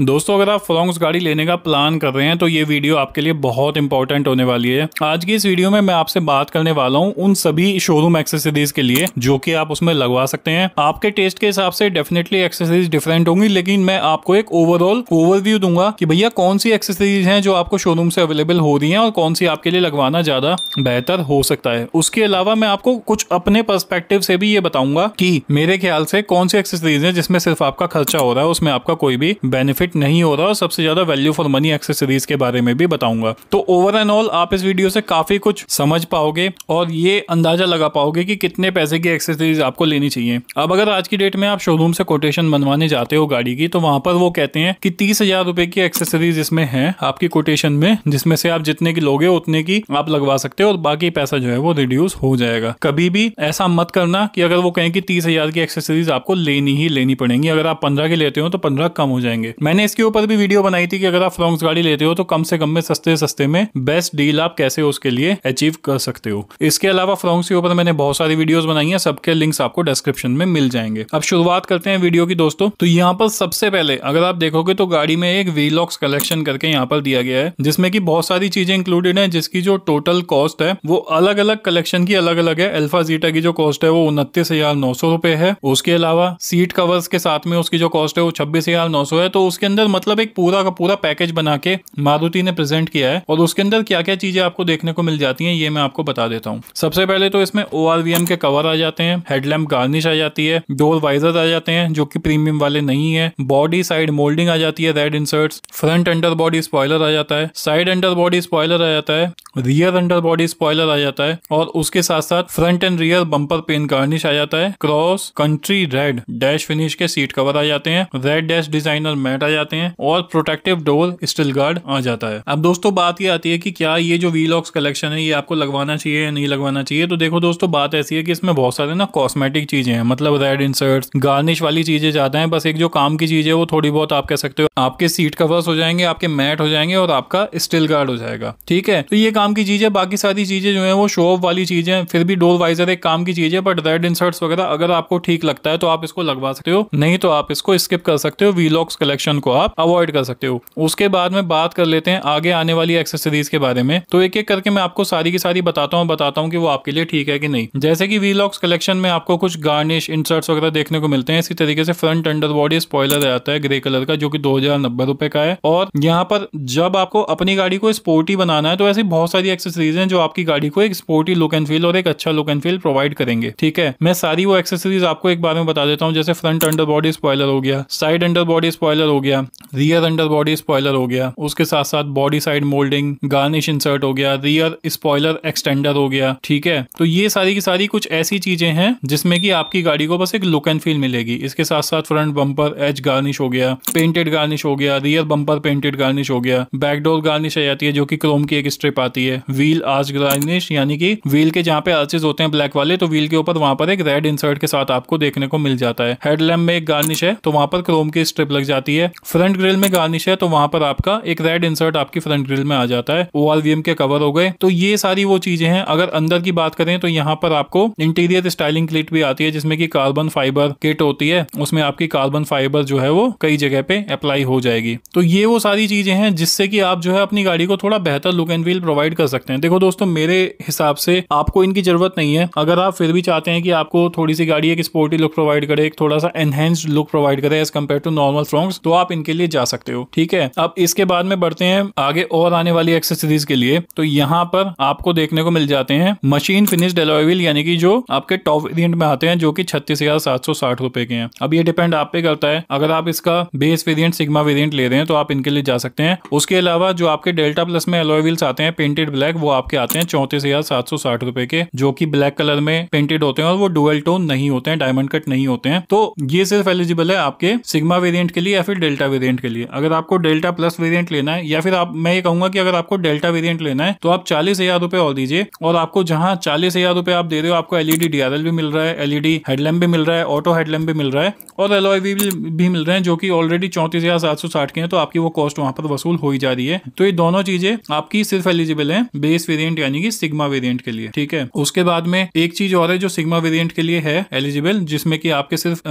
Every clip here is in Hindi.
दोस्तों अगर आप फ्रोंग्स गाड़ी लेने का प्लान कर रहे हैं तो ये वीडियो आपके लिए बहुत इंपॉर्टेंट होने वाली है आज की इस वीडियो में मैं आपसे बात करने वाला हूँ उन सभी शोरूम एक्सेसरीज के लिए जो कि आप उसमें लगवा सकते हैं आपके टेस्ट के हिसाब से डेफिनेटली एक्सेसरीज डिफरेंट होंगी लेकिन मैं आपको एक ओवरऑल ओवरव्यू दूंगा की भैया कौन सी एक्सेसरीज है जो आपको शोरूम से अवेलेबल हो रही है और कौन सी आपके लिए लगवाना ज्यादा बेहतर हो सकता है उसके अलावा मैं आपको कुछ अपने परस्पेक्टिव से भी ये बताऊंगा की मेरे ख्याल से कौन सी एक्सेसरीज है जिसमें सिर्फ आपका खर्चा हो रहा है उसमें आपका कोई भी बेनिफिट बेनिफिट नहीं हो रहा और सबसे ज़्यादा वैल्यू फॉर मनी एक्सेसरीज के बारे में भी बताऊंगा तो ओवर एंड ऑल आप इस वीडियो से काफ़ी कुछ समझ पाओगे और ये अंदाज़ा लगा पाओगे कि कितने पैसे की एक्सेसरीज आपको लेनी चाहिए अब अगर आज की डेट में आप शोरूम से कोटेशन बनवाने जाते हो गाड़ी की तो वहाँ पर वो कहते हैं कि तीस हजार रुपए की एक्सेसरीज इसमें है आपकी कोटेशन में जिसमें से आप जितने की लोगे उतने की आप लगवा सकते हो और बाकी पैसा जो है वो रिड्यूस हो जाएगा कभी भी ऐसा मत करना कि अगर वो कहें कि तीस हजार की एक्सेसरीज आपको लेनी ही लेनी पड़ेगी अगर आप पंद्रह की लेते हो तो पंद्रह कम हो जाएंगे मैं मैंने इसके ऊपर भी वीडियो बनाई थी कि अगर आप फ्रॉक्स गाड़ी लेते हो तो कम से कम में सस्ते सस्ते में बेस्ट डील आप कैसे उसके लिए अचीव कर सकते हो इसके अलावा फ्रॉक्स के ऊपर मैंने बहुत सारी वीडियोस बनाई है सबके लिंक्स आपको डिस्क्रिप्शन में मिल जाएंगे अब शुरुआत करते हैं वीडियो की दोस्तों तो यहाँ पर सबसे पहले अगर आप देखोगे तो गाड़ी में एक वीलॉक्स कलेक्शन करके यहाँ पर दिया गया है जिसमें की बहुत सारी चीजें इंक्लूडेड है जिसकी जो टोटल कॉस्ट है वो अलग अलग कलेक्शन की अलग अलग है अल्फा जीटा की जो कॉस्ट है वो उनतीस हजार नौ सौ रुपए है उसके अलावा सीट कवर्स के साथ में उसकी जो कॉस्ट है वो छब्बीस हजार नौ सौ है तो उसके इसके अंदर मतलब एक पूरा का पूरा पैकेज बना के मारुति ने प्रेजेंट किया है और उसके अंदर क्या क्या चीजें आपको देखने को मिल जाती है ये मैं आपको बता देता हूँ सबसे पहले तो इसमें ओ के कवर आ जाते हैं हेडलैम्प गार्निश आ जाती है डोर वाइजर आ जाते हैं जो की प्रीमियम वाले नहीं है बॉडी साइड मोल्डिंग आ जाती है red insert front under body spoiler आ जाता है साइड अंडर बॉडी स्पॉयलर आ जाता है रियर अंडर बॉडी स्पॉयलर आ जाता है और उसके साथ साथ front and rear bumper pen garnish आ जाता है cross country red dash finish के सीट कवर आ जाते हैं रेड डैश डिजाइनर मैट आ जाते हैं और प्रोटेक्टिव डोर स्टिल गार्ड आ जाता है अब दोस्तों बात ये आती है कि क्या ये जो वी लॉक्स कलेक्शन है ये आपको लगवाना चाहिए या नहीं लगवाना चाहिए तो देखो दोस्तों बात ऐसी है कि इसमें बहुत सारे ना कॉस्मेटिक चीजें हैं मतलब रेड इंसर्ट गार्निश वाली चीजें जाते हैं बस एक जो काम की चीज है वो थोड़ी बहुत आप कह सकते हो आपके सीट कवर्स हो जाएंगे आपके मैट हो जाएंगे और आपका स्टिल गार्ड हो जाएगा ठीक है तो ये काम की चीज है बाकी सारी चीजें जो है वो शो ऑफ वाली चीजें फिर भी डोर वाइजर एक काम की चीज है बट रेड इंसर्ट्स वगैरह अगर आपको ठीक लगता है तो आप इसको लगवा सकते हो नहीं तो आप इसको स्किप कर सकते हो वीलॉक्स कलेक्शन को आप अवॉइड कर सकते हो उसके बाद में बात कर लेते हैं आगे आने वाली एक्सेसरीज के बारे में तो एक एक करके मैं आपको सारी की सारी बताता हूँ बताता हूँ कि वो आपके लिए ठीक है कि नहीं जैसे कि वीलॉक्स कलेक्शन में आपको कुछ गार्निश इंसर्ट्स वगैरह देखने को मिलते हैं इसी तरीके से फ्रंट अंडर बॉडी स्पॉयलर आता है ग्रे कलर का जो कि दो हजार का है और यहाँ पर जब आपको अपनी गाड़ी को स्पोर्टी बनाना है तो ऐसी बहुत सारी एक्सेसरीज हैं जो आपकी गाड़ी को एक स्पोर्टी लुक एंड फील और एक अच्छा लुक एंड फील प्रोवाइड करेंगे ठीक है मैं सारी वो एक्सेसरीज आपको एक बार में बता देता हूँ जैसे फ्रंट अंडर बॉडी स्पॉयलर हो गया साइड अंडर बॉडी स्पॉयलर हो गया गया रियर अंडर बॉडी स्पॉयलर हो गया उसके साथ साथ body side moulding garnish insert हो गया रियर स्पॉयलर एक्सटेंडर हो गया ठीक है तो ये सारी की सारी कुछ ऐसी चीजें हैं जिसमें कि आपकी गाड़ी को बस एक लुक एंड फील मिलेगी इसके साथ साथ फ्रंट बम्पर एच गार्निश हो गया पेंटेड गार्निश हो गया रियर बम्पर पेंटेड गार्निश हो गया बैकडोर गार्निश आ जाती है जो कि क्रोम की एक स्ट्रिप आती है व्हील आर्च गार्निश यानी कि व्हील के जहाँ पे आर्चेज होते हैं ब्लैक वाले तो व्हील के ऊपर वहां पर एक रेड इंसर्ट के साथ आपको देखने को मिल जाता है हेडलैम्प में एक गार्निश है तो वहां पर क्रोम की स्ट्रिप लग जाती है फ्रंट ग्रिल में गार्निश है तो वहां पर आपका एक रेड इंसर्ट आपकी फ्रंट ग्रिल में आ जाता है ओ के कवर हो गए तो ये सारी वो चीजें हैं अगर अंदर की बात करें तो यहाँ पर आपको इंटीरियर स्टाइलिंग किट भी आती है जिसमें की कार्बन फाइबर किट होती है उसमें आपकी कार्बन फाइबर जो है वो कई जगह पे अप्लाई हो जाएगी तो ये वो सारी चीजें हैं जिससे कि आप जो है अपनी गाड़ी को थोड़ा बेहतर लुक एंड व्हील प्रोवाइड कर सकते हैं देखो दोस्तों मेरे हिसाब से आपको इनकी जरूरत नहीं है अगर आप फिर भी चाहते हैं कि आपको थोड़ी सी गाड़ी एक स्पोर्टी लुक प्रोवाइड करे एक थोड़ा सा एनहेंस्ड लुक प्रोवाइड करे as compare to normal fronts तो आप इनके लिए जा सकते हो ठीक है अब इसके बाद में बढ़ते हैं आगे और आने वाली एक्सेसरीज के लिए तो यहाँ पर आपको देखने को मिल जाते हैं मशीन फिनिश एलोविल यानी कि जो आपके टॉप वेरियंट में आते हैं जो की छत्तीस हजार सात सौ साठ रुपए के हैं अब ये डिपेंड आप पे करता है अगर आप इसका बेस वेरियंट सिग्मा वेरियंट ले रहे हैं तो आप इनके लिए जा सकते हैं उसके अलावा जो आपके डेल्टा प्लस में एलोविल्स आते हैं पेंटेड ब्लैक वो आपके आते हैं चौंतीस हजार सात सौ साठ रुपए के जो की ब्लैक कलर में पेंटेड होते हैं और वो डुअल टोन नहीं होते हैं डायमंड कट नहीं होते हैं तो ये सिर्फ एलिजिबल है आपके सिग्मा वेरियंट के लिए या फिर डेल्टा वेरिएंट के लिए अगर आपको डेल्टा प्लस वेरिएंट लेना है या फिर आप मैं ये कहूंगा कि अगर आपको डेल्टा वेरिएंट लेना है तो आप चालीस हजार रुपए और दीजिए और आपको जहां चालीस हजार रुपए आप दे रहे हो आपको एलईडी डीआरएल e भी मिल रहा है एलईडी हेडलैम्प e भी मिल रहा है ऑटो हेडलैम्प भी मिल रहा है और एलॉय भी, भी मिल रहे हैं जो की ऑलरेडी चौंतीस हजार सात सौ साठ के हैं तो आपकी वो कॉस्ट वहां पर वसूल हो ही जा रही है तो ये दोनों चीजें आपकी सिर्फ एलिजिबल है बेस वेरियंट यानी कि सिग्मा वेरियंट के लिए ठीक है उसके बाद में एक चीज और है जो सिग्मा वेरियंट के लिए है एलिजिबल जिसमें कि आपके सिर्फ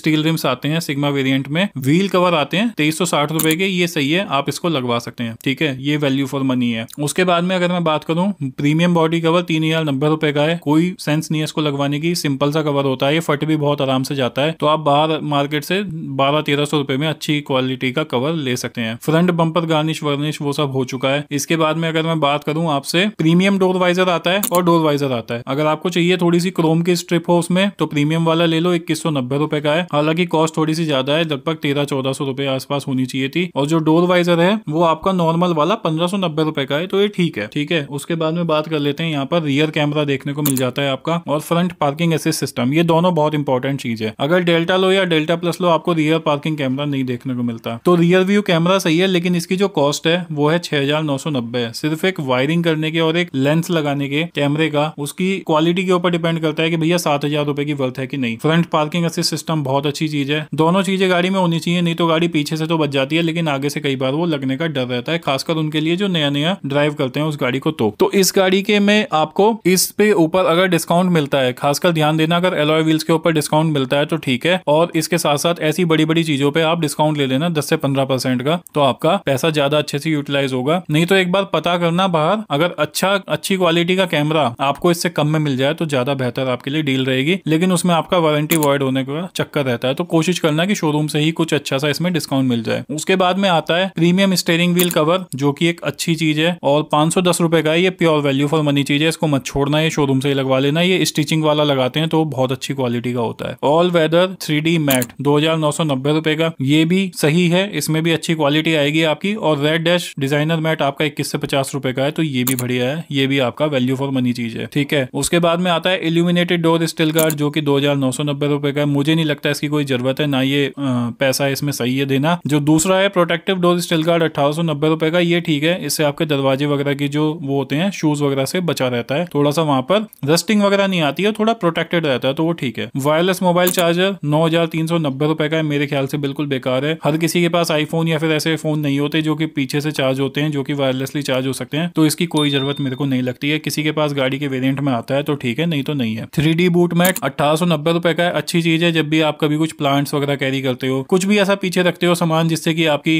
स्टील रिम्स आते हैं सिग्मा वेरियंट में व्हील कवर आते हैं तेईस सौ साठ रुपए के ये सही है आप इसको लगवा सकते हैं ठीक है ये वैल्यू फॉर मनी है उसके बाद में अगर मैं बात करूँ प्रीमियम बॉडी कवर तीन हजार नब्बे रुपए का है कोई सेंस नहीं है इसको लगवाने की सिंपल सा कवर होता है ये फट भी बहुत आराम से जाता है तो आप बाहर मार्केट से बारह तेरह सौ रुपए में अच्छी क्वालिटी का कवर ले सकते हैं फ्रंट बंपर गार्निश वर्निश वो सब हो चुका है इसके बाद में अगर मैं बात करूं आपसे प्रीमियम डोर वाइजर आता है और डोर वाइजर आता है अगर आपको चाहिए थोड़ी सी क्रोम की स्ट्रिप हो उसमें तो प्रीमियम वाला ले लो इक्कीस सौ नब्बे रुपए का है हालांकि कॉस्ट थोड़ी सी ज्यादा है लगभग तेरह चौदह सौ रुपए आसपास होनी चाहिए थी और जो डोर वाइजर है वो आपका नॉर्मल वाला पंद्रह सौ नब्बे रुपए का है तो ये ठीक है ठीक है उसके बाद में बात कर लेते हैं यहाँ पर रियर कैमरा देखने को मिल जाता है आपका और फ्रंट पार्किंग एसिस सिस्टम ये दोनों बहुत इंपॉर्टेंट चीज है अगर डेल्टा लो या डेल्टा प्लस लो आपको रियर पार्किंग कैमरा नहीं देखने को मिलता तो रियर व्यू कैमरा सही है लेकिन इसकी जो कॉस्ट है वो है छह हजार नौ सौ नब्बे सिर्फ एक वायरिंग करने के और एक लेंस लगाने के कैमरे का उसकी क्वालिटी के ऊपर डिपेंड करता है कि भैया सात हजार रुपए की वर्थ है कि नहीं फ्रंट पार्किंग असिस्ट सिस्टम बहुत अच्छी चीज है दोनों चीजें गाड़ी में होनी चाहिए नहीं तो गाड़ी गाड़ी पीछे से तो बच जाती है लेकिन आगे से कई बार वो लगने का डर रहता है खासकर उनके लिए जो नया नया ड्राइव करते हैं उस गाड़ी को तो, तो इस गाड़ी के में आपको इस पे ऊपर अगर डिस्काउंट मिलता है खासकर ध्यान देना अगर एलॉय व्हील्स के ऊपर डिस्काउंट मिलता है तो ठीक है और इसके साथ साथ ऐसी बड़ी बड़ी चीजों पर आप डिस्काउंट ले लेना दस से पंद्रह परसेंट का तो आपका पैसा ज्यादा अच्छे से यूटिलाइज होगा नहीं तो एक बार पता करना बाहर अगर अच्छा अच्छी क्वालिटी का कैमरा आपको इससे कम में मिल जाए तो ज्यादा बेहतर आपके लिए डील रहेगी लेकिन उसमें आपका वारंटी वॉइड होने का चक्कर रहता है तो कोशिश करना कि शोरूम से ही कुछ अच्छा सा इसमें डिस्काउंट मिल जाए उसके बाद में आता है प्रीमियम स्टेयरिंग व्हील कवर जो की एक अच्छी चीज है और पांच सौ दस रुपए का ये प्योर वैल्यू फॉर मनी चीज है इसको मत छोड़ना ये शोरूम से लगवा लेना ये स्टिचिंग वाला लगाते हैं तो बहुत अच्छी क्वालिटी का होता है all weather three D mat दो हजार नौ सौ नब्बे रुपए का ये भी सही है इसमें भी अच्छी क्वालिटी आएगी आपकी और रेड डैश डिजाइनर मैट आपका इक्कीस से पचास रुपए का है तो ये भी बढ़िया है ये भी आपका वैल्यू फॉर मनी चीज है ठीक है उसके बाद में आता है इल्यूमिनेटेड डोर स्टील गार्ड जो कि दो हजार नौ सौ नब्बे रुपए का है मुझे नहीं लगता इसकी कोई जरूरत है ना ये पैसा इसमें सही है ये देना जो दूसरा है प्रोटेक्टिव डोर स्टील गार्ड अठारह सौ नब्बे रुपए का ये ठीक है इससे आपके दरवाजे वगैरह की जो वो होते हैं शूज वगैरह से बचा रहता है थोड़ा सा वहां पर रस्टिंग वगैरह नहीं आती है थोड़ा प्रोटेक्टेड रहता है तो वो ठीक है वायरलेस मोबाइल चार्जर नौ हजार तीन सौ नब्बे रुपए का है मेरे ख्याल से बिल्कुल बेकार है हर किसी के पास आईफोन या फिर ऐसे फोन नहीं होते जो कि पीछे से चार्ज होते हैं जो कि वायरलेसली चार्ज हो सकते हैं तो इसकी कोई जरूरत मेरे को नहीं लगती है किसी के पास गाड़ी के वेरियंट में आता है तो ठीक है नहीं तो नहीं है थ्री डी बूट मैट अठारह सौ नब्बे रुपए का है अच्छी चीज है जब भी आप कभी कुछ प्लांट्स वगैरह कैरी करते हो कुछ भी ऐसा पीछे सकते हो सामान जिससे कि आपकी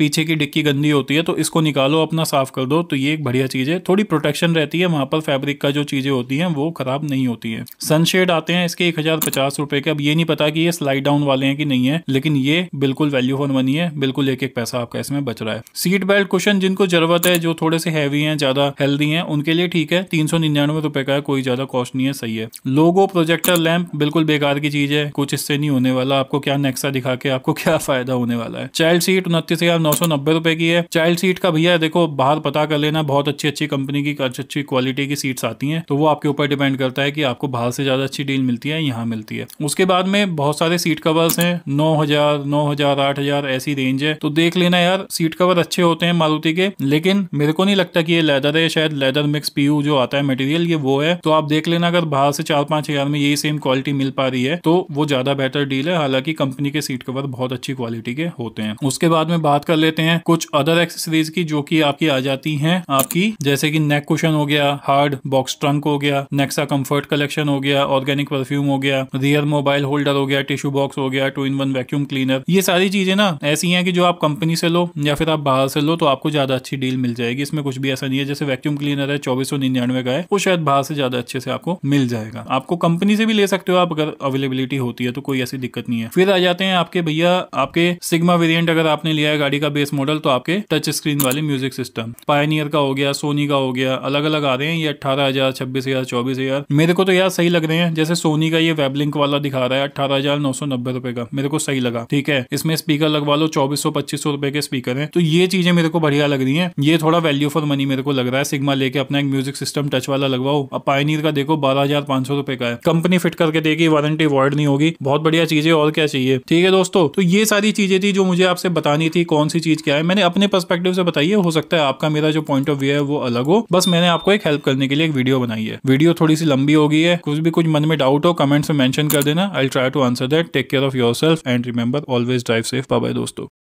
पीछे की डिक्की गंदी होती है तो इसको निकालो अपना साफ कर दो तो ये एक बढ़िया चीज़ है थोड़ी प्रोटेक्शन रहती है वहां पर फैब्रिक का जो चीज़ें होती है वो ख़राब नहीं होती है सनशेड आते हैं इसके एक हज़ार पचास के अब ये नहीं पता कि ये स्लाइड डाउन वाले हैं कि नहीं है लेकिन ये बिल्कुल वैल्यू फॉर मनी है बिल्कुल एक एक पैसा आपका इसमें बच रहा है सीट बेल्ट क्वेश्चन जिनको जरूरत है जो थोड़े से हैवी है ज़्यादा हेल्दी है उनके लिए ठीक है तीन सौ निन्यानवे रुपए का कोई ज़्यादा कॉस्ट नहीं है सही है लोगो प्रोजेक्टर लैम्प बिल्कुल बेकार की चीज़ है कुछ इससे नहीं होने वाला आपको क्या नेक्सा दिखा के आपको क्या फ़ायदा होने वाला है चाइल्ड सीट उनतीस हजार नौ सौ नब्बे रुपए की है चाइल्ड सीट का भैया देखो बाहर पता कर लेना बहुत अच्छी अच्छी कंपनी की अच्छी अच्छी क्वालिटी की सीट्स आती हैं तो वो आपके ऊपर डिपेंड करता है कि आपको बाहर से ज्यादा अच्छी डील मिलती है यहाँ मिलती है उसके बाद में बहुत सारे सीट कवर्स हैं नौ हजार नौ हजार आठ हजार ऐसी रेंज है तो देख लेना यार सीट कवर अच्छे होते हैं मारुति के लेकिन मेरे को नहीं लगता कि ये लेदर है शायद लेदर मिक्स पीयू जो आता है मटेरियल ये वो है तो आप देख लेना अगर बाहर से चार पांच हजार में यही सेम क्वालिटी मिल पा रही है तो वो ज्यादा बेहतर डील है हालांकि कंपनी के सीट कवर बहुत अच्छी क्वालिटी क्वालिटी के होते हैं उसके बाद में बात कर लेते हैं कुछ अदर एक्सेसरीज की जो कि आपकी आ जाती हैं आपकी जैसे कि नेक कुशन हो गया हार्ड बॉक्स ट्रंक हो गया नेक्सा कंफर्ट कलेक्शन हो गया ऑर्गेनिक परफ्यूम हो गया रियर मोबाइल होल्डर हो गया टिश्यू बॉक्स हो गया two in one vacuum cleaner ये सारी चीजें ना ऐसी हैं कि जो आप कंपनी से लो या फिर आप बाहर से लो तो आपको ज्यादा अच्छी डील मिल जाएगी इसमें कुछ भी ऐसा नहीं है जैसे वैक्यूम क्लीनर है चौबीस सौ निन्यानवे का है वो शायद बाहर से ज्यादा अच्छे से आपको मिल जाएगा आपको कंपनी से भी ले सकते हो आप अगर अवेलेबिलिटी होती है तो कोई ऐसी दिक्कत नहीं है फिर आ जाते हैं आपके भैया आपके सिग्मा वेरियंट अगर आपने लिया है गाड़ी का बेस मॉडल तो आपके टच स्क्रीन वाले म्यूजिक सिस्टम पायनियर का हो गया सोनी का हो गया अलग अलग आ रहे हैं ये अठारह हजार छब्बीस हजार चौबीस हजार मेरे को तो यार सही लग रहे हैं जैसे सोनी का ये वेबलिंक वाला दिखा रहा है अठारह हजार नौ सौ नब्बे रुपए का मेरे को सही लगा ठीक है इसमें स्पीकर लगवा लो चौबीस सौ पच्चीस सौ रुपए के स्पीकर है तो ये चीजें मेरे को बढ़िया लग रही है ये थोड़ा वैल्यू फॉर मनी मेरे को लग रहा है सिग्मा लेके अपना एक म्यूजिक सिस्टम टच वाला लगवाओ अब पायनियर का देखो बारह हजार पांच सौ रुपए का है कंपनी फिट करके देगी वारंटी अवॉइड नहीं होगी बहुत बढ़िया चीजें और क्या चाहिए ठीक है दोस्तों तो ये सारी चीज़ें थी जो मुझे आपसे बतानी थी कौन सी चीज़ क्या है मैंने अपने पर्सपेक्टिव से बताई है हो सकता है आपका मेरा जो पॉइंट ऑफ व्यू है वो अलग हो बस मैंने आपको एक हेल्प करने के लिए एक वीडियो बनाई है वीडियो थोड़ी सी लंबी होगी है कुछ भी कुछ मन में डाउट हो कमेंट्स में मैंशन कर देना I try to answer that take care of yourself and remember always drive safe bye दोस्तों